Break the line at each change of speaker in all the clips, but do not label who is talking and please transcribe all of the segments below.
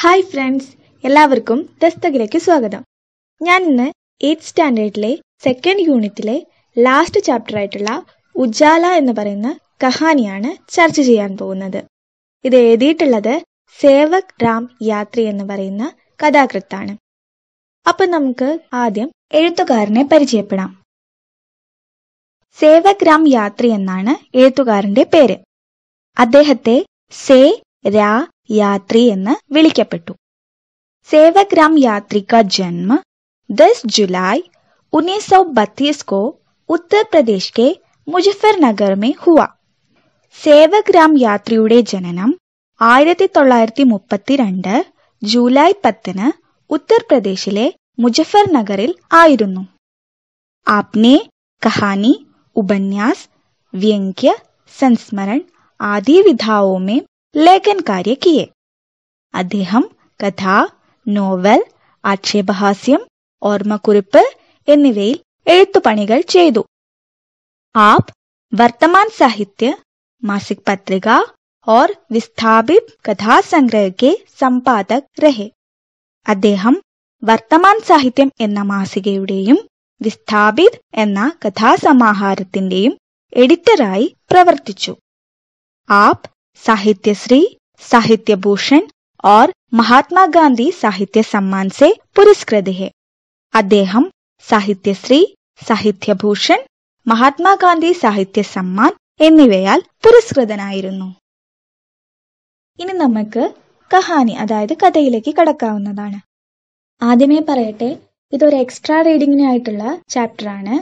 hi friends എല്ലാവർക്കും ദസ്തകിലേക്ക് സ്വാഗതം ഞാൻ ഇന്ന് എയ്ത്ത് സ്റ്റാൻഡേർഡിലെ സെക്കൻഡ് യൂണിറ്റിലെ ലാസ്റ്റ് ചാപ്റ്റർ ആയിട്ടുള്ള ഉജാല എന്ന് പറയുന്ന കഹാനിയാണ് ചർച്ച ചെയ്യാൻ പോകുന്നത് ഇത് എഴുതിയിട്ടുള്ളത് സേവക് രാം യാത്രി എന്ന് പറയുന്ന കഥാകൃത്താണ് അപ്പൊ നമുക്ക് ആദ്യം എഴുത്തുകാരനെ പരിചയപ്പെടാം സേവക് രാം യാത്രി എന്നാണ് എഴുത്തുകാരന്റെ പേര് അദ്ദേഹത്തെ സേ രാ യാത്രി എന്ന് വിളിക്കപ്പെട്ടു സേവഗ്രാം യാത്രിക ജന്മ ദസ് ജുലൈ ഉന്നീസ് സൗ ബത്തീസ് കോ ഉത്തർപ്രദേശ് കെ മുജഫർ നഗർ മേ ഹുവ സേവഗ്രാം യാത്രിയുടെ ജനനം ആയിരത്തി തൊള്ളായിരത്തി മുപ്പത്തിരണ്ട് ജൂലൈ പത്തിന് ഉത്തർപ്രദേശിലെ മുജഫർ നഗറിൽ ആയിരുന്നു ആപ്നെ കഹാനി ഉപന്യാസ് വ്യങ്ക്യ സംസ്മരൺ ആദി വിധാവോ ലേഖൻ कार्य किए അദ്ദേഹം കഥ നോവൽ ആക്ഷേപഹാസ്യം ഓർമ്മക്കുറിപ്പ് എന്നിവയിൽ എഴുത്തുപണികൾ ചെയ്തു ആപ് വർത്തമാൻ സാഹിത്യ മാസിക് പത്രിക ഓർ विस्थापित कथा സമ്പാദക് രഹെ അദ്ദേഹം വർത്തമാൻ സാഹിത്യം എന്ന മാസികയുടെയും വിസ്ഥാപിത് എന്ന കഥാസമാഹാരത്തിന്റെയും എഡിറ്ററായി പ്രവർത്തിച്ചു ആപ് साहित्यश्री साहित्य भूषण और മഹാത്മാ ഗാന്ധി സാഹിത്യ സമ്മാൻ സെ പുരസ്കൃതയെ साहित्य സാഹിത്യശ്രീ സാഹിത്യഭൂഷൺ മഹാത്മാഗാന്ധി സാഹിത്യ സമ്മാൻ എന്നിവയാൽ പുരസ്കൃതനായിരുന്നു ഇനി നമുക്ക് കഹാനി അതായത് കഥയിലേക്ക് കടക്കാവുന്നതാണ് ആദ്യമേ പറയട്ടെ ഇതൊരു എക്സ്ട്രാ റീഡിങ്ങിനായിട്ടുള്ള ചാപ്റ്റർ ആണ്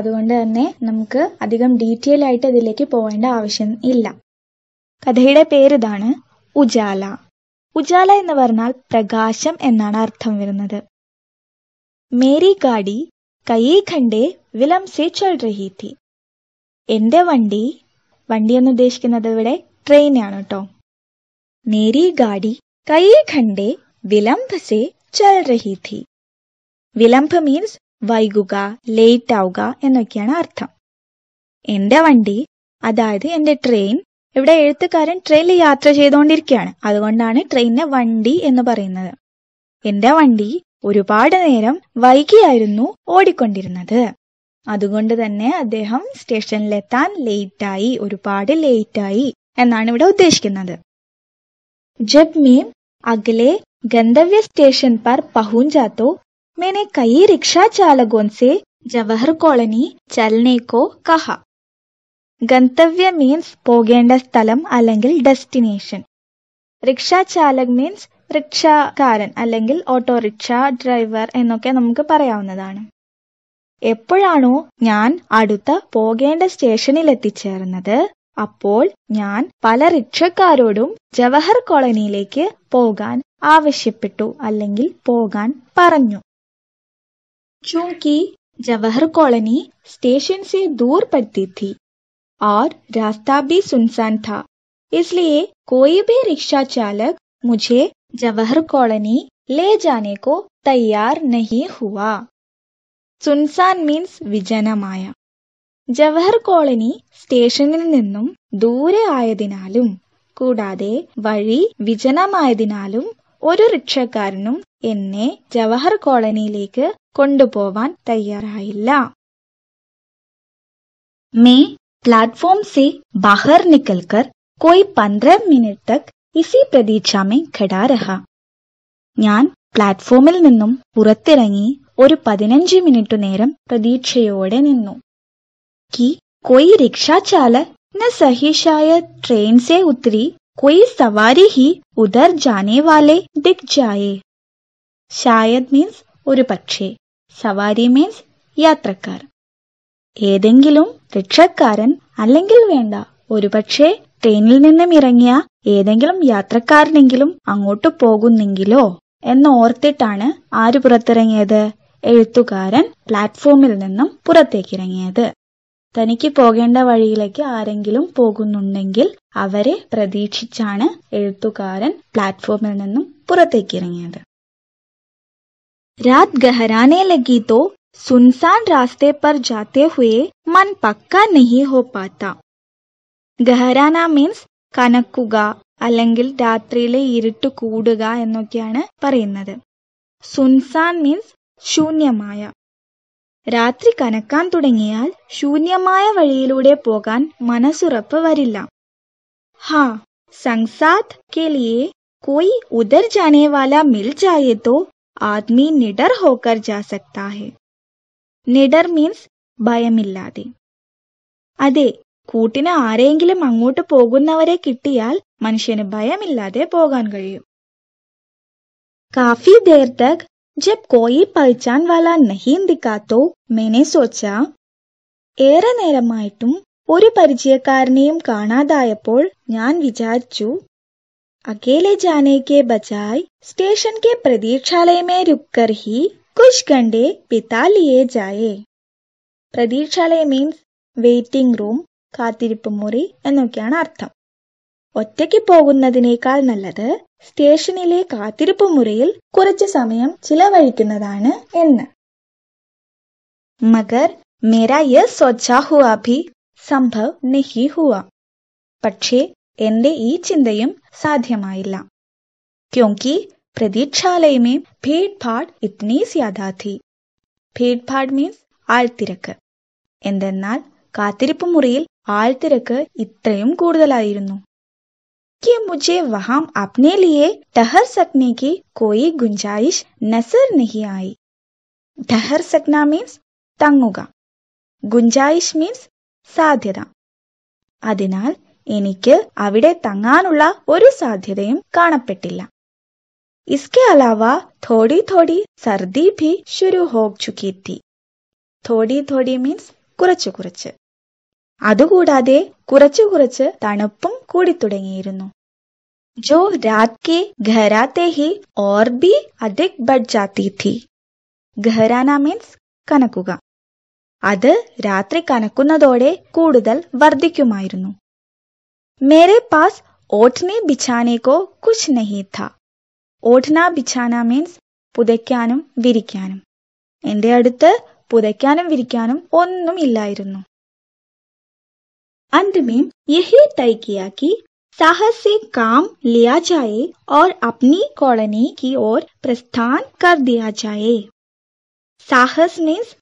അതുകൊണ്ട് തന്നെ നമുക്ക് അധികം ഡീറ്റെയിൽ ആയിട്ട് ഇതിലേക്ക് പോകേണ്ട ആവശ്യം ഇല്ല കഥയുടെ പേരിതാണ് ഉജാല ഉജാല എന്ന് പറഞ്ഞാൽ പ്രകാശം എന്നാണ് അർത്ഥം വരുന്നത് മേരി ഗാഡി കൈ ഖണ്ഡേ വിലം ചൊൽ ചൽ തി എന്റെ വണ്ടി വണ്ടി എന്ന് ഉദ്ദേശിക്കുന്നത് ഇവിടെ ആണ് കേട്ടോ മേരി ഗാഡി കൈ ഖണ്ഡേ സെ ചൽ റഹി തി വിലംബ് മീൻസ് വൈകുക ലേറ്റ് ആവുക എന്നൊക്കെയാണ് അർത്ഥം എന്റെ വണ്ടി അതായത് എന്റെ ട്രെയിൻ ഇവിടെ എഴുത്തുകാരൻ ട്രെയിനിൽ യാത്ര ചെയ്തുകൊണ്ടിരിക്കുകയാണ് അതുകൊണ്ടാണ് ട്രെയിനിനെ വണ്ടി എന്ന് പറയുന്നത് എന്റെ വണ്ടി ഒരുപാട് നേരം വൈകിയായിരുന്നു ഓടിക്കൊണ്ടിരുന്നത് അതുകൊണ്ട് തന്നെ അദ്ദേഹം സ്റ്റേഷനിലെത്താൻ ലേറ്റായി ഒരുപാട് ലേറ്റായി എന്നാണ് ഇവിടെ ഉദ്ദേശിക്കുന്നത് ജബ് മീം അഗലെ ഗന്ധവ്യ സ്റ്റേഷൻ പർ പഹുഞ്ചാത്തോ മേനെ കൈ റിക്ഷാ ചാലകോൻസെ ജവഹർ കോളനി ചൽനേക്കോ കഹ ഗന്തവ്യ മീൻസ് പോകേണ്ട സ്ഥലം അല്ലെങ്കിൽ ഡെസ്റ്റിനേഷൻ റിക്ഷ ചാലക് മീൻസ് റിക്ഷാകാരൻ അല്ലെങ്കിൽ ഓട്ടോറിക്ഷ ഡ്രൈവർ എന്നൊക്കെ നമുക്ക് പറയാവുന്നതാണ് എപ്പോഴാണോ ഞാൻ അടുത്ത പോകേണ്ട സ്റ്റേഷനിൽ എത്തിച്ചേർന്നത് അപ്പോൾ ഞാൻ പല റിക്ഷക്കാരോടും ജവഹർ കോളനിയിലേക്ക് പോകാൻ ആവശ്യപ്പെട്ടു അല്ലെങ്കിൽ പോകാൻ പറഞ്ഞു ചൂക്കി ജവഹർ കോളനി സ്റ്റേഷൻ से दूर पड़ती और रास्ता भी सुनसान था इसलिए कोई भी रिक्शा चालक मुझे जवाहर कॉलोनी ले जाने को तैयार नहीं हुआ സുൻസാൻ മീൻസ് വിജനമായ ജവഹർ കോളനി സ്റ്റേഷനിൽ നിന്നും ദൂരെ ആയതിനാലും കൂടാതെ വഴി വിജനമായതിനാലും ഒരു റിക്ഷക്കാരനും എന്നെ ജവഹർ കോളനിയിലേക്ക് കൊണ്ടുപോവാൻ തയ്യാറായില്ല മേ प्लेटफॉर्म से बाहर निकलकर कोई पंद्रह मिनट तक इसी प्रतीक्षा में खड़ा रहा ഞാൻ പ്ലാറ്റ്ഫോമിൽ നിന്നും പുറത്തിറങ്ങി ഒരു പതിനഞ്ച് നേരം പ്രതീക്ഷയോടെ നിന്നു कोई रिक्शा चालक न सही शायद ट्रेन से उतरी कोई सवारी ही उधर जाने वाले दिख जाए शायद मीन्स ഒരു പക്ഷേ സവാരി മീൻസ് യാത്രക്കാർ ഏതെങ്കിലും റിക്ഷക്കാരൻ അല്ലെങ്കിൽ വേണ്ട ഒരുപക്ഷെ ട്രെയിനിൽ നിന്നും ഇറങ്ങിയ ഏതെങ്കിലും യാത്രക്കാരനെങ്കിലും അങ്ങോട്ട് പോകുന്നെങ്കിലോ എന്ന് ഓർത്തിട്ടാണ് ആര് പുറത്തിറങ്ങിയത് എഴുത്തുകാരൻ പ്ലാറ്റ്ഫോമിൽ നിന്നും പുറത്തേക്കിറങ്ങിയത് തനിക്ക് പോകേണ്ട വഴിയിലേക്ക് ആരെങ്കിലും പോകുന്നുണ്ടെങ്കിൽ അവരെ പ്രതീക്ഷിച്ചാണ് എഴുത്തുകാരൻ പ്ലാറ്റ്ഫോമിൽ നിന്നും പുറത്തേക്കിറങ്ങിയത് രാത് ഗഹരാനെ ലഗീതോ सुनसान रास्ते पर जाते हुए मन पक्का नहीं हो പാത്ത ഗഹരാന മീൻസ് കനക്കുക അല്ലെങ്കിൽ രാത്രിയിലെ ഇരുട്ട് കൂടുക എന്നൊക്കെയാണ് പറയുന്നത് സുൻസാൻ മീൻസ് ശൂന്യമായ രാത്രി കനക്കാൻ തുടങ്ങിയാൽ ശൂന്യമായ വഴിയിലൂടെ പോകാൻ മനസ്സുറപ്പ് വരില്ല ഹാ സംസാത് കെ ലിയെ कोई उधर जाने वाला मिल जाए तो आदमी निडर होकर जा सकता है നിഡർ മീൻസ് ഭയമില്ലാതെ അതെ കൂട്ടിന് ആരെങ്കിലും അങ്ങോട്ട് പോകുന്നവരെ കിട്ടിയാൽ മനുഷ്യന് ഭയമില്ലാതെ പോകാൻ കഴിയും കാഫി ദേർ തക് ജബ് കോയി പൽച്ചാൻ വാല നഹീന്തിക്കാത്തോ മെനെ സോച്ച ഏറെ നേരമായിട്ടും ഒരു പരിചയക്കാരനെയും കാണാതായപ്പോൾ ഞാൻ വിചാരിച്ചു അകേലെ ജാനേക്കെ ബജായ് സ്റ്റേഷൻ കെ പ്രതീക്ഷാലയമേ രുക്കർഹി कुछ घंटे बिता लिए जाए പ്രതീക്ഷാലയ മീൻസ് വെയിറ്റിംഗ് റൂം കാത്തിരിപ്പ് മുറി എന്നൊക്കെയാണ് അർത്ഥം ഒറ്റയ്ക്ക് പോകുന്നതിനേക്കാൾ നല്ലത് സ്റ്റേഷനിലെ കാത്തിരിപ്പ് മുറിയിൽ കുറച്ച് സമയം ചിലവഴിക്കുന്നതാണ് എന്ന് മഗർ മേരാ യ സ്വച്ഛ ഹുവാ ഭി സംഭവ് നെഹി ഹുവ പക്ഷേ എന്റെ ഈ ചിന്തയും സാധ്യമായില്ല ക്യോങ്കി प्रतीक्षालय में भीड़ भाड़ इतनी ज्यादा थी ഭീഡ് ഭാഡ് മീൻസ് ആൾത്തിരക്ക് എന്തെന്നാൽ കാത്തിരിപ്പ് മുറിയിൽ ആൾത്തിരക്ക് ഇത്രയും കൂടുതലായിരുന്നു कि मुझे वहां अपने लिए ठहर सकने की कोई गुंजाइश नजर नहीं आई ठहर सकना मीन्स तंगुगा गुंजाइश मीन्स साध्यता അതിനാൽ എനിക്ക് അവിടെ തങ്ങാനുള്ള ഒരു സാധ്യതയും കാണപ്പെട്ടില്ല इसके अलावा थोड़ी थोड़ी सर्दी भी शुरू हो चुकी थी തോടി തോടി മീൻസ് കുറച്ച് കുറച്ച് അതുകൂടാതെ കുറച്ച് കുറച്ച് തണുപ്പും കൂടി തുടങ്ങിയിരുന്നു ജോ രാത് കെ ഘരാത്തെ ഹി ഓർ ബി അധിക് ബഡ് ജാത്തി തി ഘരാന മീൻസ് കനക്കുക അത് രാത്രി കനക്കുന്നതോടെ കൂടുതൽ വർദ്ധിക്കുമായിരുന്നു മേരെ പാസ് ഓട്ട്നെ ബിച്ചാനെ കോ കുച്ച് നഹി ഥ ഓഠന ബിഛാന മീൻസ് പുതയ്ക്കാനും വിരിക്കാനും എന്റെ അടുത്ത് പുതയ്ക്കാനും വിരിക്കാനും ഒന്നും ഇല്ലായിരുന്നു अंत യഹി തൈക്കിയാക്കി സഹസെ കാം ലിയാചായെ ഓർ അപ്നി കോളനി കി ഓർ പ്രസ്ഥാൻ കർദിയാചായേ സാഹസ് മീൻസ്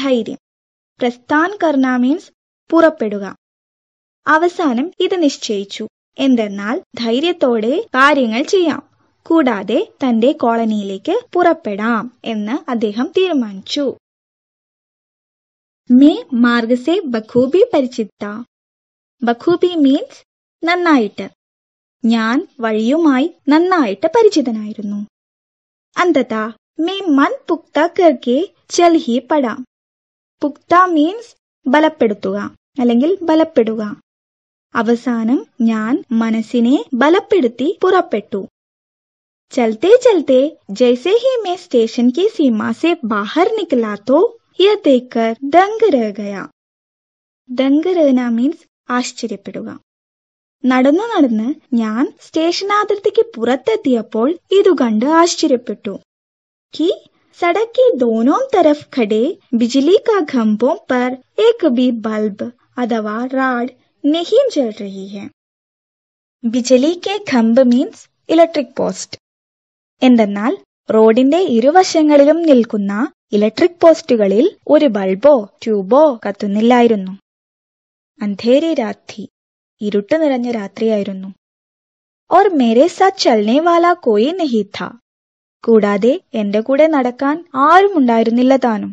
ധൈര്യം പ്രസ്ഥാൻ കർണ മീൻസ് പുറപ്പെടുക അവസാനം ഇത് നിശ്ചയിച്ചു എന്തെന്നാൽ ധൈര്യത്തോടെ കാര്യങ്ങൾ ചെയ്യാം കൂടാതെ തന്റെ കോളനിയിലേക്ക് പുറപ്പെടാം എന്ന് അദ്ദേഹം തീരുമാനിച്ചു മേ മാർഗസെ ബഖൂബി പരിചിത്ത ബഖൂബി മീൻസ് നന്നായിട്ട് ഞാൻ വഴിയുമായി നന്നായിട്ട് പരിചിതനായിരുന്നു അന്തത മേ മൻ പുക്ത കർക്കെ ചൽഹി പടാം പുക്ത മീൻസ് ബലപ്പെടുത്തുക അല്ലെങ്കിൽ ബലപ്പെടുക അവസാനം ഞാൻ മനസ്സിനെ ബലപ്പെടുത്തി പുറപ്പെട്ടു चलते चलते जैसे ही मैं स्टेशन की सीमा से बाहर निकला तो यह देखकर दंग रह गया दंग रहना മീൻസ് ആശ്ചര്യപ്പെടുക നടന്നു നടന്ന് ഞാൻ സ്റ്റേഷൻ അതിർത്തിക്ക് പുറത്തെത്തിയപ്പോൾ ഇതു കണ്ട് ആശ്ചര്യപ്പെട്ടു कि सड़क के दोनों तरफ खड़े बिजली का खंभों पर एक भी बल्ब अथवा राड नहीं जल रही है बिजली के खंभ मीन्स इलेक्ट्रिक पोस्ट എന്തെന്നാൽ റോഡിന്റെ ഇരുവശങ്ങളിലും നിൽക്കുന്ന ഇലക്ട്രിക് പോസ്റ്റുകളിൽ ഒരു ബൾബോ ട്യൂബോ കത്തുന്നില്ലായിരുന്നു അന്ധേരി രാത്രി ഇരുട്ട് നിറഞ്ഞ രാത്രിയായിരുന്നു ഓർ മേരെ സാത്ത് ചലനെ വാല കോയി നഹി കൂടാതെ എന്റെ കൂടെ നടക്കാൻ ആരും ഉണ്ടായിരുന്നില്ല താനും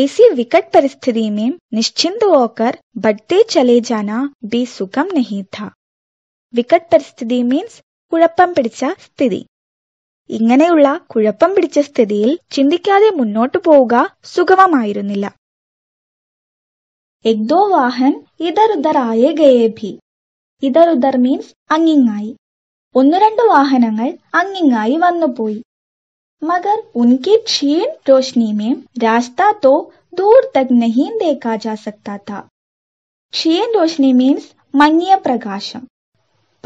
എ സി വിക്കറ്റ് में निश्चिंत ഓക്കർ बढ़ते ചലേ ജാന ബി സുഖം नहीं വിക്കറ്റ് പരിസ്ഥിതി മീൻസ് കുഴപ്പം പിടിച്ച സ്ഥിതി ഇങ്ങനെയുള്ള കുഴപ്പം പിടിച്ച സ്ഥിതിയിൽ ചിന്തിക്കാതെ മുന്നോട്ടു പോവുക സുഗമമായിരുന്നില്ല എക്ദോ വാഹൻ ഇതർ ഗയേഭി ആയേ മീൻസ് അങ്ങിങ്ങായി ഒന്നു രണ്ട് വാഹനങ്ങൾ അങ്ങിങ്ങായി വന്നുപോയി മഗർ ഉൻകി ക്ഷീൺ രോഷ്നിമേം രാസ്താ തോ ദൂർ തക് നഹീം ദേക്കാ ജാ ക്ഷീൺ രോഷ്നി മീൻസ് മങ്ങിയ പ്രകാശം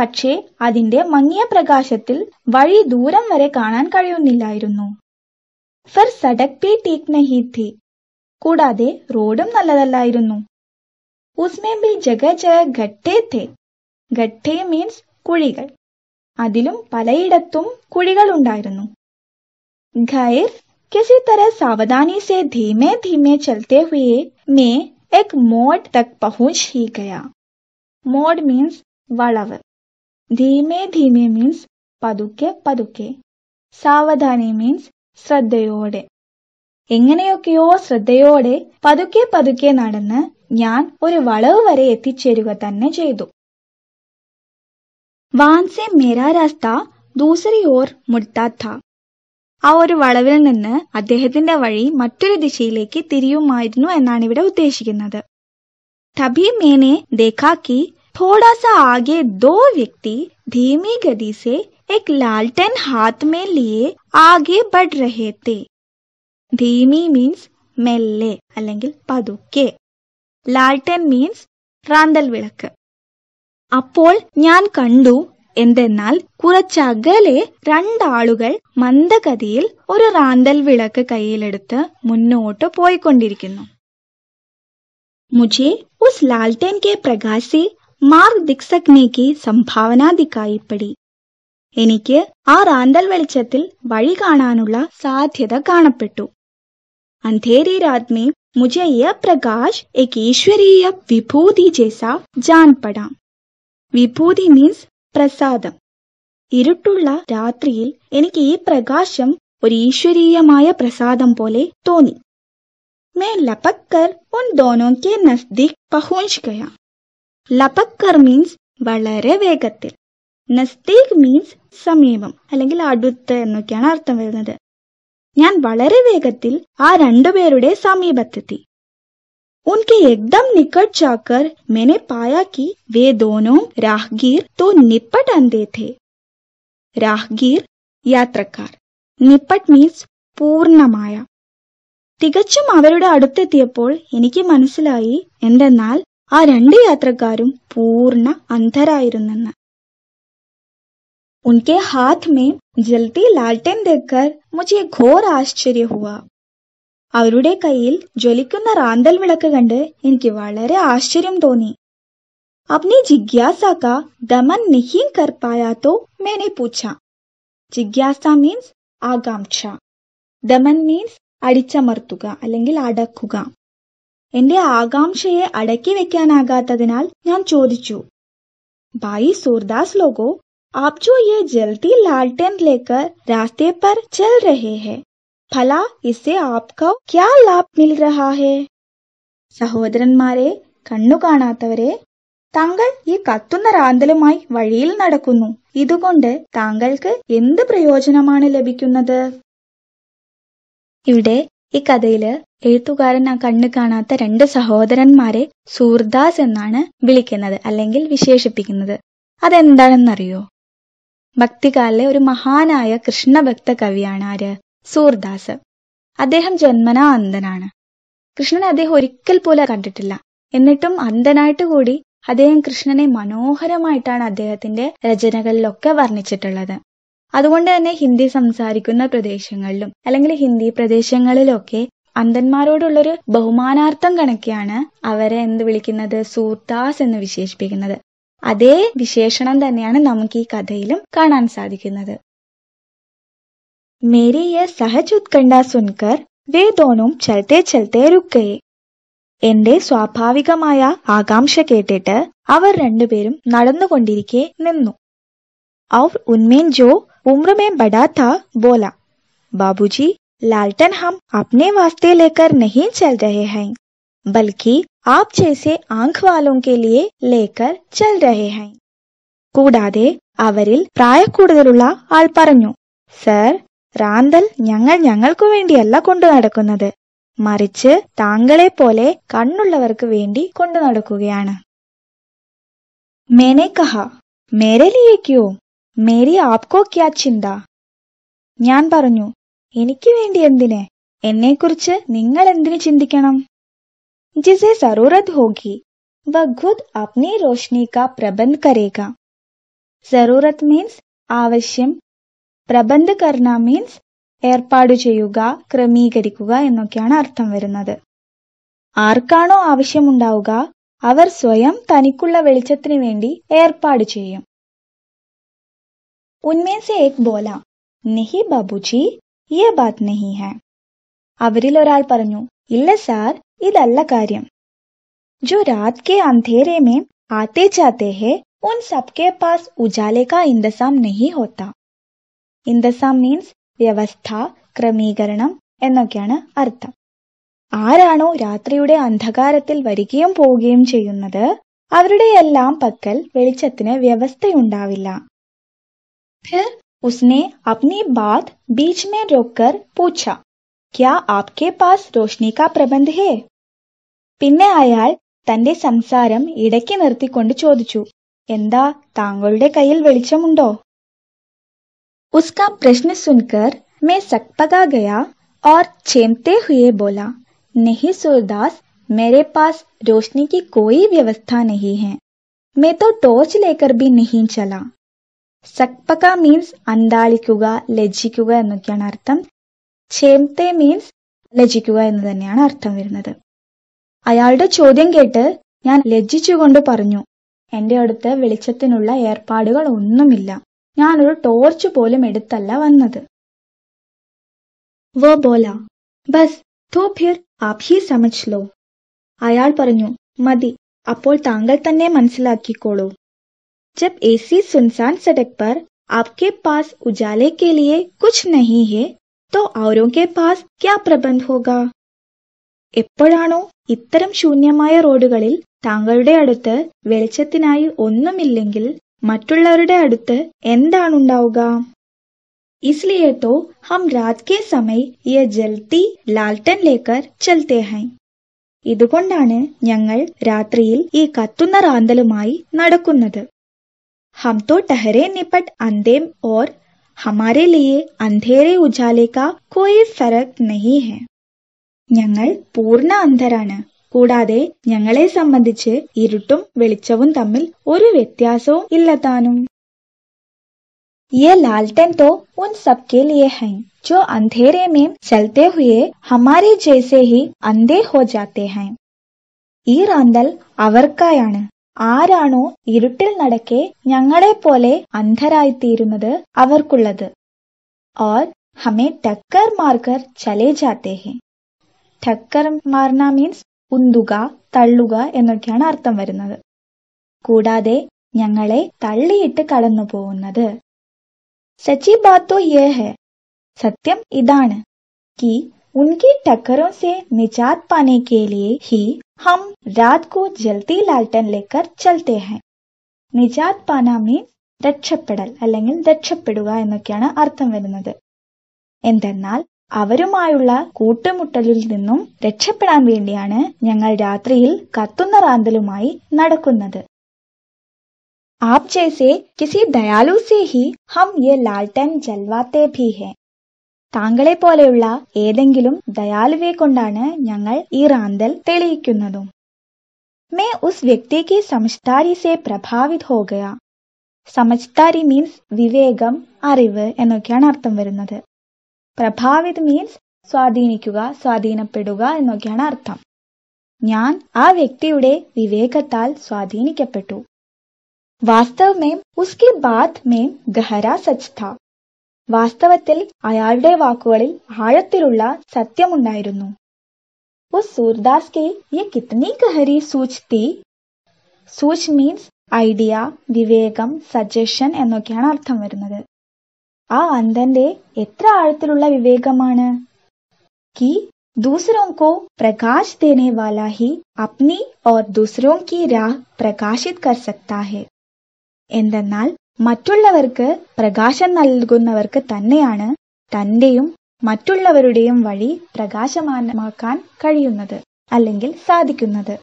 പക്ഷേ അതിന്റെ മങ്ങിയ പ്രകാശത്തിൽ വഴി ദൂരം വരെ കാണാൻ കഴിയുന്നില്ലായിരുന്നു ഫർ സഡക് പി ടീക് നഹി കൂടാതെ റോഡും നല്ലതല്ലായിരുന്നു ഉസ്മേ ബി ജഗ ജഗ ഘട്ടേ തേ ഘട്ടേ മീൻസ് കുഴികൾ അതിലും പലയിടത്തും കുഴികൾ ഉണ്ടായിരുന്നു ഖൈർ കിസി തര സാവധാനി സേ ധീമേ ധീമേ चलते ഹുയെ മേ എക് മോഡ് തക് पहुंच ही ഗയാ മോഡ് മീൻസ് വളവ് ധീമേ ധീമേ മീൻസ് പതുക്കെ പതുക്കെ സാവധാനി മീൻസ് ശ്രദ്ധയോടെ എങ്ങനെയൊക്കെയോ ശ്രദ്ധയോടെ പതുക്കെ പതുക്കെ നടന്ന് ഞാൻ ഒരു വളവ് വരെ എത്തിച്ചേരുക തന്നെ ചെയ്തു വാൻസെ മേരാ രാസ്ത ദൂസരി ഓർ മുട്ടാത്ത ആ ഒരു വളവിൽ നിന്ന് അദ്ദേഹത്തിന്റെ വഴി മറ്റൊരു ദിശയിലേക്ക് തിരിയുമായിരുന്നു എന്നാണ് ഇവിടെ ഉദ്ദേശിക്കുന്നത് തബി മേനെ ദേഖാക്കി थोड़ा सा आगे दो व्यक्ति धीमी गति से एक लालटेन हाथ में लिए आगे बढ़ रहे थे धीमी मीन्स മെല്ലെ അല്ലെങ്കിൽ पदुके लालटेन मीन्स റാന്തൽ വിളക്ക് അപ്പോൾ ഞാൻ കണ്ടു എന്തെന്നാൽ കുറച്ചകലെ രണ്ടാളുകൾ മന്ദഗതിയിൽ ഒരു റാന്തൽ വിളക്ക് കയ്യിലെടുത്ത് മുന്നോട്ട് പോയിക്കൊണ്ടിരിക്കുന്നു മുജേ ഉസ് ലാൽട്ടൻ കെ പ്രകാശ് മാർ ദിക്സക് നീക്കി എനിക്ക് ആ റാന്തൽ വെളിച്ചത്തിൽ വഴി കാണാനുള്ള സാധ്യത കാണപ്പെട്ടു അന്ധേരി രാത്മി മുജെ പ്രകാശ് എക് ഈശ്വരീയ വിഭൂതി ജേസ ജാൻ പടാം വിഭൂതി മീൻസ് പ്രസാദം ഇരുട്ടുള്ള രാത്രിയിൽ എനിക്ക് ഈ പ്രകാശം ഒരു ഈശ്വരീയമായ പ്രസാദം പോലെ തോന്നി മേ ലപക്കർ ഉൻ ദോനോ കെ നസ്ദീക് പഹോഞ്ച് ഗയാ ലപക്കർ മീൻസ് വളരെ വേഗത്തിൽ നസ്തീക് മീൻസ് സമീപം അല്ലെങ്കിൽ അടുത്ത് എന്നൊക്കെയാണ് അർത്ഥം വരുന്നത് ഞാൻ വളരെ വേഗത്തിൽ ആ രണ്ടുപേരുടെ സമീപത്തെത്തി उनके एकदम निकट जाकर मैंने पाया कि वे दोनों राहगीर तो निपट अंधे थे രാഹ്ഗീർ യാത്രക്കാർ നിപ്പട്ട് മീൻസ് പൂർണമായ തികച്ചും അവരുടെ അടുത്തെത്തിയപ്പോൾ എനിക്ക് മനസ്സിലായി എന്തെന്നാൽ ആ രണ്ട് യാത്രക്കാരും പൂർണ്ണ അന്ധരായിരുന്നെന്ന് उनके हाथ में जलती लालटेन देखकर मुझे घोर ആശ്ചര്യ ഹുവ അവരുടെ കയ്യിൽ ജ്വലിക്കുന്ന റാന്തൽ വിളക്ക് കണ്ട് എനിക്ക് വളരെ ആശ്ചര്യം തോന്നി അപ്നി ജിജ്ഞാസ ദമൻ നിഹി കർപ്പായാത്തോ മേനെ പൂച്ച ജിജ്ഞാസ മീൻസ് ആകാംക്ഷ ദമൻ മീൻസ് അടിച്ചമർത്തുക അല്ലെങ്കിൽ അടക്കുക എന്റെ ആകാംക്ഷയെ അടക്കി വെക്കാനാകാത്തതിനാൽ ഞാൻ ചോദിച്ചു ഭായി സൂർദാസ് ലോഗോ आप जो ये जल्दी लालटेन लेकर रास्ते पर चल रहे हैं ഫല ഇസെ ആപ്കോ ക്യാ ലാഭ് മിൽ റഹാഹേ സഹോദരന്മാരെ കണ്ണു കാണാത്തവരെ താങ്കൾ ഈ കത്തുന്ന റാന്തലുമായി വഴിയിൽ നടക്കുന്നു ഇതുകൊണ്ട് താങ്കൾക്ക് എന്ത് പ്രയോജനമാണ് ലഭിക്കുന്നത് ഇവിടെ ഈ കഥയില് എഴുത്തുകാരൻ ആ കണ്ണു കാണാത്ത രണ്ട് സഹോദരന്മാരെ സൂർദാസ് എന്നാണ് വിളിക്കുന്നത് അല്ലെങ്കിൽ വിശേഷിപ്പിക്കുന്നത് അതെന്താണെന്നറിയോ ഭക്തികാലിലെ ഒരു മഹാനായ കൃഷ്ണഭക്ത കവിയാണ് ആര് സൂർദാസ് അദ്ദേഹം ജന്മനാ അന്ധനാണ് കൃഷ്ണനെ അദ്ദേഹം ഒരിക്കൽ പോലെ കണ്ടിട്ടില്ല എന്നിട്ടും അന്ധനായിട്ട് കൂടി അദ്ദേഹം കൃഷ്ണനെ മനോഹരമായിട്ടാണ് അദ്ദേഹത്തിന്റെ രചനകളിലൊക്കെ വർണ്ണിച്ചിട്ടുള്ളത് അതുകൊണ്ട് തന്നെ ഹിന്ദി സംസാരിക്കുന്ന പ്രദേശങ്ങളിലും അല്ലെങ്കിൽ ഹിന്ദി പ്രദേശങ്ങളിലൊക്കെ അന്ധന്മാരോടുള്ളൊരു ബഹുമാനാർത്ഥം കണക്കെയാണ് അവരെ എന്ത് വിളിക്കുന്നത് സൂർദാസ് എന്ന് വിശേഷിപ്പിക്കുന്നത് അതേ വിശേഷണം തന്നെയാണ് നമുക്ക് ഈ കഥയിലും കാണാൻ സാധിക്കുന്നത് മേരി യ സഹജ് ഉത്കണ്ഠ സുൻകർ വേ ദോനും ചലത്തെ ചലത്തെ രുക്കയെ എന്റെ സ്വാഭാവികമായ ആകാംക്ഷ കേട്ടിട്ട് അവർ രണ്ടുപേരും നടന്നുകൊണ്ടിരിക്കെ നിന്നു ഔർ ഉന്മേൻ ജോ उम्र में बड़ा था बोला बाबूजी लालटन हम अपने वास्ते लेकर नहीं चल रहे हैं बल्कि आप जैसे आंख वालों के लिए लेकर चल रहे हैं കൂടാതെ അവരിൽ പ്രായക്കൂടുതലുള്ള ആൾ പറഞ്ഞു സർ റാന്തൽ ഞങ്ങൾ ഞങ്ങൾക്കു വേണ്ടിയല്ല കൊണ്ടു നടക്കുന്നത് മറിച്ച് താങ്കളെ പോലെ കണ്ണുള്ളവർക്ക് വേണ്ടി കൊണ്ടു നടക്കുകയാണ് മേനെ കഹ മേരെ ലിയേ ക്യോ മേരി ആപ്കോ ക്യാ ചിന്ത ഞാൻ പറഞ്ഞു എനിക്ക് വേണ്ടി എന്തിന് എന്നെക്കുറിച്ച് നിങ്ങൾ എന്തിനു ചിന്തിക്കണം ജിസെ സറൂറത് ഹോഗി വ അപ്നി റോഷ്നി കാ പ്രബന്ധ് കരേക സറൂറത് മീൻസ് ആവശ്യം പ്രബന്ധ് കർണ മീൻസ് ഏർപ്പാടു ചെയ്യുക ക്രമീകരിക്കുക എന്നൊക്കെയാണ് അർത്ഥം വരുന്നത് ആർക്കാണോ ആവശ്യമുണ്ടാവുക അവർ സ്വയം തനിക്കുള്ള വെളിച്ചത്തിനു വേണ്ടി ഏർപ്പാട് ചെയ്യും उनमें से एक बोला नहीं बाबूजी ये बात नहीं है അവരിൽ ഒരാൾ പറഞ്ഞു ഇല്ല സാർ ഇതല്ല കാര്യം जो रात के अंधेरे में आते जाते हैं उन सबके पास उजाले का इंतजाम नहीं होता इंतजाम മീൻസ് വ്യവസ്ഥ ക്രമീകരണം എന്നൊക്കെയാണ് അർത്ഥം ആരാണോ രാത്രിയുടെ അന്ധകാരത്തിൽ വരികയും പോവുകയും ചെയ്യുന്നത് അവരുടെ എല്ലാം പക്കൽ വെളിച്ചത്തിന് വ്യവസ്ഥയുണ്ടാവില്ല फिर उसने अपनी बात बीच में रोककर पूछा क्या आपके पास रोशनिका പ്രബന്ധേ പിന്നെ അയാൾ തന്റെ സംസാരം ഇടയ്ക്ക് നിർത്തിക്കൊണ്ട് ചോദിച്ചു എന്താ താങ്കളുടെ കയ്യിൽ വെളിച്ചമുണ്ടോ उसका प्रश्न सुनकर मैं सकपगा गया और छेमते हुए बोला नहीं सूरदास मेरे पास रोशनी की कोई व्यवस्था नहीं है मैं तो टॉर्च लेकर भी नहीं चला സക്പക മീൻസ് അന്താളിക്കുക ലജ്ജിക്കുക എന്നൊക്കെയാണ് അർത്ഥം ചേംത്തെ മീൻസ് ലജ്ജിക്കുക എന്ന് തന്നെയാണ് അർത്ഥം വരുന്നത് അയാളുടെ ചോദ്യം കേട്ട് ഞാൻ ലജ്ജിച്ചുകൊണ്ട് പറഞ്ഞു എന്റെ അടുത്ത് വെളിച്ചത്തിനുള്ള ഏർപ്പാടുകൾ ഒന്നുമില്ല ഞാനൊരു ടോർച്ച് പോലും എടുത്തല്ല വന്നത് വോ ബോല ബസ് തോ ഫിർ ആപ് ഹി സമജ്ലോ അയാൾ പറഞ്ഞു മതി അപ്പോൾ താങ്കൾ തന്നെ മനസ്സിലാക്കിക്കോളൂ जब एसी सुनसान सड़क पर आपके पास उजाले के लिए कुछ नहीं है तो औरों के पास क्या प्रबंध होगा എപ്പോഴാണോ ഇത്തരം ശൂന്യമായ റോഡുകളിൽ താങ്കളുടെ അടുത്ത് വെളിച്ചത്തിനായി ഒന്നുമില്ലെങ്കിൽ മറ്റുള്ളവരുടെ അടുത്ത് എന്താണുണ്ടാവുക इसलिए तो हम रात के समय ये जलती लालटन लेकर चलते हैं ഇതുകൊണ്ടാണ് ഞങ്ങൾ രാത്രിയിൽ ഈ കത്തുന്ന റാന്തലുമായി നടക്കുന്നത് हम तो टहरे निपट अंधे और ഹമാരെ ലിയെ അന്ധേരെ ഉജാലേക്ക കോയി ഫറക് നഹി ഹെ ഞങ്ങൾ പൂർണ്ണ അന്ധരാണ് കൂടാതെ ഞങ്ങളെ സംബന്ധിച്ച് ഇരുട്ടും വെളിച്ചവും തമ്മിൽ ഒരു വ്യത്യാസവും ഇല്ലതാനും ये लालटेन तो उन सबके लिए हैं जो अंधेरे में चलते हुए हमारे जैसे ही अंधे हो जाते हैं ഈ റാന്തൽ അവർക്കായാണ് ആരാണോ ഇരുട്ടിൽ നടക്കെ ഞങ്ങളെപ്പോലെ അന്ധരായിത്തീരുന്നത് അവർക്കുള്ളത് ഓർ ഹമേ टक्कर മാർക്കർ चले जाते हैं ടക്കർ മാർന മീൻസ് ഉന്തുക തള്ളുക എന്നൊക്കെയാണ് അർത്ഥം വരുന്നത് കൂടാതെ ഞങ്ങളെ തള്ളിയിട്ട് കടന്നു പോകുന്നത് സച്ചി ബാത്തോ യേ ഹെ സത്യം ഇതാണ് കി ഉൻകി ടക്കറോ സെ നിജാത് പാനെ കെ ഹി हम रात को जलती लालटेन लेकर चलते हैं നിജാത് പാന മീൻസ് രക്ഷപ്പെടൽ അല്ലെങ്കിൽ രക്ഷപ്പെടുക എന്നൊക്കെയാണ് അർത്ഥം വരുന്നത് എന്തെന്നാൽ അവരുമായുള്ള കൂട്ടുമുട്ടലിൽ നിന്നും രക്ഷപ്പെടാൻ വേണ്ടിയാണ് ഞങ്ങൾ രാത്രിയിൽ കത്തുന്ന റാന്തലുമായി നടക്കുന്നത് आप जैसे किसी दयालु से ही हम ये लालटेन जलवाते भी हैं താങ്കളെ പോലെയുള്ള ഏതെങ്കിലും ദയാലുവെ കൊണ്ടാണ് ഞങ്ങൾ ഈ റാന്തൽ തെളിയിക്കുന്നതും മേ ഉസ് വ്യക്തിക്ക് की समझदारी പ്രഭാവിത് प्रभावित സമജ്താരി മീൻസ് വിവേകം അറിവ് എന്നൊക്കെയാണ് അർത്ഥം വരുന്നത് പ്രഭാവിത് മീൻസ് സ്വാധീനിക്കുക സ്വാധീനപ്പെടുക എന്നൊക്കെയാണ് അർത്ഥം ഞാൻ ആ വ്യക്തിയുടെ വിവേകത്താൽ സ്വാധീനിക്കപ്പെട്ടു വാസ്തവമേം ഉസ്കി ബാത് മേം ഗഹരാ സച്ച് വാസ്തവത്തിൽ അയാളുടെ വാക്കുകളിൽ ആഴത്തിലുള്ള സത്യമുണ്ടായിരുന്നു उस सूरदास के ये कितनी गहरी സൂച്ച് മീൻസ് ഐഡിയ വിവേകം സജഷൻ എന്നൊക്കെയാണ് അർത്ഥം വരുന്നത് ആ അന്ധന്റെ എത്ര ആഴത്തിലുള്ള വിവേകമാണ് കി दूसरों को प्रकाश देने वाला ही अपनी और दूसरों की राह प्रकाशित कर सकता है എന്തെന്നാൽ മറ്റുള്ളവർക്ക് പ്രകാശം നൽകുന്നവർക്ക് തന്നെയാണ് തന്റെയും മറ്റുള്ളവരുടെയും വഴി പ്രകാശമാനമാക്കാൻ കഴിയുന്നത് അല്ലെങ്കിൽ സാധിക്കുന്നത്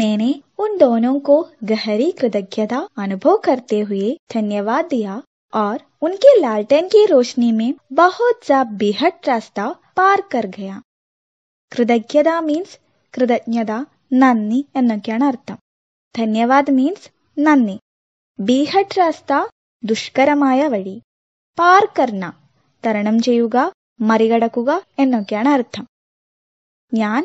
മേനെ उन दोनों को गहरी कृतज्ञता अनुभव करते हुए धन्यवाद दिया और उनके लालटेन की रोशनी में बहुत सा बेहद रास्ता पार कर गया കൃതജ്ഞത മീൻസ് കൃതജ്ഞത നന്ദി എന്നൊക്കെയാണ് അർത്ഥം ധന്യവാദ് മീൻസ് നന്ദി ബീഹട്ട് രാസ്ത ദുഷ്കരമായ വഴി പാർക്കർണ തരണം ചെയ്യുക മറികടക്കുക എന്നൊക്കെയാണ് അർത്ഥം ഞാൻ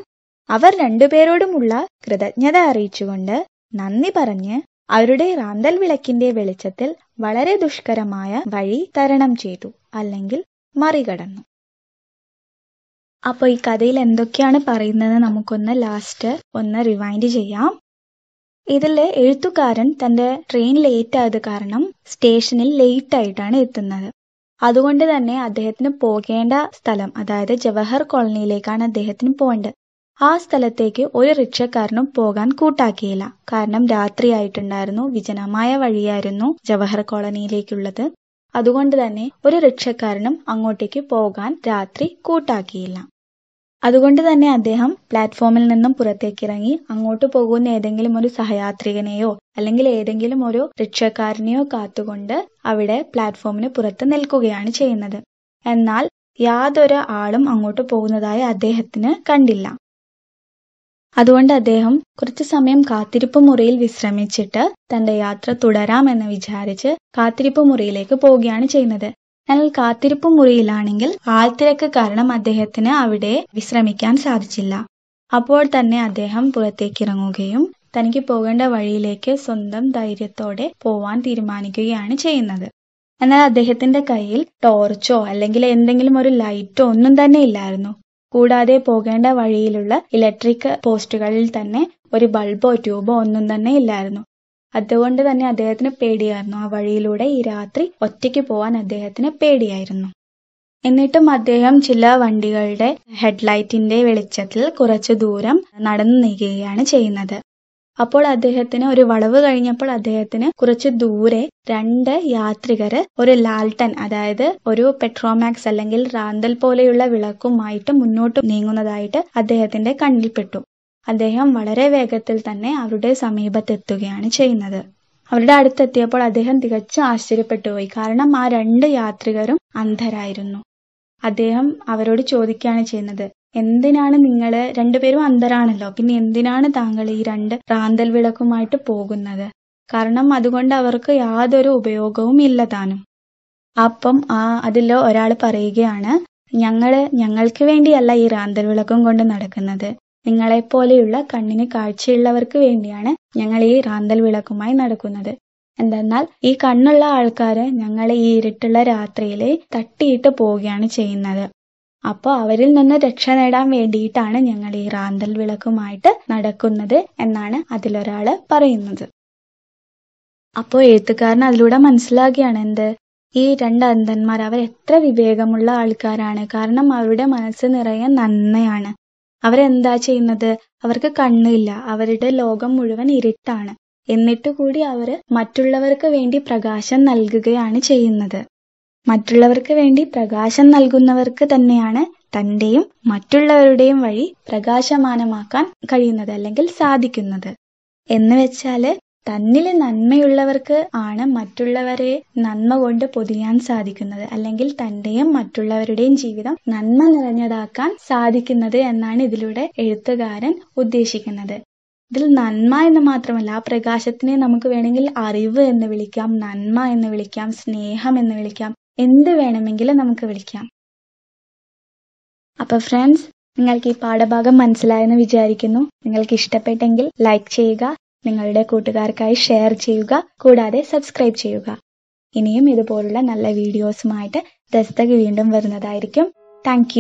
അവർ രണ്ടുപേരോടുമുള്ള കൃതജ്ഞത അറിയിച്ചുകൊണ്ട് നന്ദി പറഞ്ഞ് അവരുടെ റാന്തൽ വിളക്കിന്റെ വെളിച്ചത്തിൽ വളരെ ദുഷ്കരമായ വഴി തരണം ചെയ്തു അല്ലെങ്കിൽ മറികടന്നു അപ്പോൾ ഈ കഥയിൽ എന്തൊക്കെയാണ് പറയുന്നത് നമുക്കൊന്ന് ലാസ്റ്റ് ഒന്ന് റിവൈൻഡ് ചെയ്യാം ഇതിലെ എഴുത്തുകാരൻ തന്റെ ട്രെയിൻ ലേറ്റ് ആയത് കാരണം സ്റ്റേഷനിൽ ലേറ്റ് ആയിട്ടാണ് എത്തുന്നത് അതുകൊണ്ട് തന്നെ അദ്ദേഹത്തിന് പോകേണ്ട സ്ഥലം അതായത് ജവഹർ കോളനിയിലേക്കാണ് അദ്ദേഹത്തിന് പോകേണ്ടത് ആ സ്ഥലത്തേക്ക് ഒരു റിക്ഷക്കാരനും പോകാൻ കൂട്ടാക്കിയില്ല കാരണം രാത്രിയായിട്ടുണ്ടായിരുന്നു വിജനമായ വഴിയായിരുന്നു ജവഹർ കോളനിയിലേക്കുള്ളത് അതുകൊണ്ട് തന്നെ ഒരു റിക്ഷക്കാരനും അങ്ങോട്ടേക്ക് പോകാൻ രാത്രി കൂട്ടാക്കിയില്ല അതുകൊണ്ട് തന്നെ അദ്ദേഹം പ്ലാറ്റ്ഫോമിൽ നിന്നും പുറത്തേക്ക് ഇറങ്ങി അങ്ങോട്ട് പോകുന്ന ഏതെങ്കിലും ഒരു സഹയാത്രികനെയോ അല്ലെങ്കിൽ ഏതെങ്കിലും ഒരു റിക്ഷക്കാരനെയോ കാത്തുകൊണ്ട് അവിടെ പ്ലാറ്റ്ഫോമിന് പുറത്ത് നിൽക്കുകയാണ് ചെയ്യുന്നത് എന്നാൽ യാതൊരു ആളും അങ്ങോട്ട് പോകുന്നതായി അദ്ദേഹത്തിന് കണ്ടില്ല അതുകൊണ്ട് അദ്ദേഹം കുറച്ചു സമയം കാത്തിരിപ്പ് മുറിയിൽ വിശ്രമിച്ചിട്ട് തന്റെ യാത്ര തുടരാമെന്ന് വിചാരിച്ച് കാത്തിരിപ്പ് മുറിയിലേക്ക് പോവുകയാണ് ചെയ്യുന്നത് എന്നാൽ കാത്തിരിപ്പ് മുറിയിലാണെങ്കിൽ ആൾത്തിരക്ക് കാരണം അദ്ദേഹത്തിന് അവിടെ വിശ്രമിക്കാൻ സാധിച്ചില്ല അപ്പോൾ തന്നെ അദ്ദേഹം പുറത്തേക്ക് ഇറങ്ങുകയും തനിക്ക് പോകേണ്ട വഴിയിലേക്ക് സ്വന്തം ധൈര്യത്തോടെ പോവാൻ തീരുമാനിക്കുകയാണ് ചെയ്യുന്നത് എന്നാൽ അദ്ദേഹത്തിന്റെ കയ്യിൽ ടോർച്ചോ അല്ലെങ്കിൽ എന്തെങ്കിലും ഒരു ലൈറ്റോ ഒന്നും തന്നെ ഇല്ലായിരുന്നു കൂടാതെ പോകേണ്ട വഴിയിലുള്ള ഇലക്ട്രിക് പോസ്റ്റുകളിൽ തന്നെ ഒരു ബൾബോ ട്യൂബോ ഒന്നും തന്നെ ഇല്ലായിരുന്നു അതുകൊണ്ട് തന്നെ അദ്ദേഹത്തിന് പേടിയായിരുന്നു ആ വഴിയിലൂടെ ഈ രാത്രി ഒറ്റയ്ക്ക് പോവാൻ അദ്ദേഹത്തിന് പേടിയായിരുന്നു എന്നിട്ടും അദ്ദേഹം ചില വണ്ടികളുടെ ഹെഡ്ലൈറ്റിന്റെ വെളിച്ചത്തിൽ കുറച്ചു ദൂരം നടന്നു നീക്കുകയാണ് ചെയ്യുന്നത് അപ്പോൾ അദ്ദേഹത്തിന് ഒരു വളവ് കഴിഞ്ഞപ്പോൾ അദ്ദേഹത്തിന് കുറച്ച് ദൂരെ രണ്ട് യാത്രികര് ഒരു ലാൽട്ടൻ അതായത് ഒരു പെട്രോമാക്സ് അല്ലെങ്കിൽ റാന്തൽ പോലെയുള്ള വിളക്കുമായിട്ട് മുന്നോട്ട് നീങ്ങുന്നതായിട്ട് അദ്ദേഹത്തിന്റെ കണ്ണിൽപ്പെട്ടു അദ്ദേഹം വളരെ വേഗത്തിൽ തന്നെ അവരുടെ സമീപത്തെത്തുകയാണ് ചെയ്യുന്നത് അവരുടെ അടുത്തെത്തിയപ്പോൾ അദ്ദേഹം തികച്ചും പോയി കാരണം ആ രണ്ട് യാത്രികരും അന്ധരായിരുന്നു അദ്ദേഹം അവരോട് ചോദിക്കുകയാണ് ചെയ്യുന്നത് എന്തിനാണ് നിങ്ങൾ രണ്ടുപേരും അന്ധരാണല്ലോ പിന്നെ എന്തിനാണ് താങ്കൾ ഈ രണ്ട് റാന്തൽ വിളക്കുമായിട്ട് പോകുന്നത് കാരണം അതുകൊണ്ട് അവർക്ക് യാതൊരു ഉപയോഗവും ഇല്ല താനും അപ്പം ആ അതിലോ ഒരാൾ പറയുകയാണ് ഞങ്ങള് ഞങ്ങൾക്ക് വേണ്ടിയല്ല ഈ റാന്തൽ വിളക്കും കൊണ്ട് നടക്കുന്നത് നിങ്ങളെപ്പോലെയുള്ള കണ്ണിന് കാഴ്ചയുള്ളവർക്ക് വേണ്ടിയാണ് ഞങ്ങൾ ഈ റാന്തൽ വിളക്കുമായി നടക്കുന്നത് എന്തെന്നാൽ ഈ കണ്ണുള്ള ആൾക്കാര് ഞങ്ങളെ ഈ ഇരുട്ടുള്ള രാത്രിയിലെ തട്ടിയിട്ട് പോവുകയാണ് ചെയ്യുന്നത് അപ്പോൾ അവരിൽ നിന്ന് രക്ഷ നേടാൻ വേണ്ടിയിട്ടാണ് ഞങ്ങൾ ഈ റാന്തൽ വിളക്കുമായിട്ട് നടക്കുന്നത് എന്നാണ് അതിലൊരാള് പറയുന്നത് അപ്പോൾ എഴുത്തുകാരൻ അതിലൂടെ മനസ്സിലാകുകയാണ് എന്ത് ഈ രണ്ട് അന്ധന്മാർ അവർ എത്ര വിവേകമുള്ള ആൾക്കാരാണ് കാരണം അവരുടെ മനസ്സ് നിറയെ നന്മയാണ് അവരെന്താ ചെയ്യുന്നത് അവർക്ക് കണ്ണില്ല അവരുടെ ലോകം മുഴുവൻ ഇരുട്ടാണ് എന്നിട്ട് കൂടി അവർ മറ്റുള്ളവർക്ക് വേണ്ടി പ്രകാശം നൽകുകയാണ് ചെയ്യുന്നത് മറ്റുള്ളവർക്ക് വേണ്ടി പ്രകാശം നൽകുന്നവർക്ക് തന്നെയാണ് തന്റെയും മറ്റുള്ളവരുടെയും വഴി പ്രകാശമാനമാക്കാൻ കഴിയുന്നത് അല്ലെങ്കിൽ സാധിക്കുന്നത് എന്ന് വെച്ചാല് തന്നിൽ നന്മയുള്ളവർക്ക് ആണ് മറ്റുള്ളവരെ നന്മ കൊണ്ട് പൊതിയാൻ സാധിക്കുന്നത് അല്ലെങ്കിൽ തന്റെയും മറ്റുള്ളവരുടെയും ജീവിതം നന്മ നിറഞ്ഞതാക്കാൻ സാധിക്കുന്നത് എന്നാണ് ഇതിലൂടെ എഴുത്തുകാരൻ ഉദ്ദേശിക്കുന്നത് ഇതിൽ നന്മ എന്ന് മാത്രമല്ല ആ പ്രകാശത്തിനെ നമുക്ക് വേണമെങ്കിൽ അറിവ് എന്ന് വിളിക്കാം നന്മ എന്ന് വിളിക്കാം സ്നേഹം എന്ന് വിളിക്കാം എന്ത് വേണമെങ്കിലും നമുക്ക് വിളിക്കാം അപ്പൊ ഫ്രണ്ട്സ് നിങ്ങൾക്ക് ഈ പാഠഭാഗം മനസ്സിലായെന്ന് വിചാരിക്കുന്നു നിങ്ങൾക്ക് ഇഷ്ടപ്പെട്ടെങ്കിൽ ലൈക്ക് ചെയ്യുക നിങ്ങളുടെ കൂട്ടുകാർക്കായി ഷെയർ ചെയ്യുക കൂടാതെ സബ്സ്ക്രൈബ് ചെയ്യുക ഇനിയും ഇതുപോലുള്ള നല്ല വീഡിയോസുമായിട്ട് ദസ്തക വീണ്ടും വരുന്നതായിരിക്കും താങ്ക്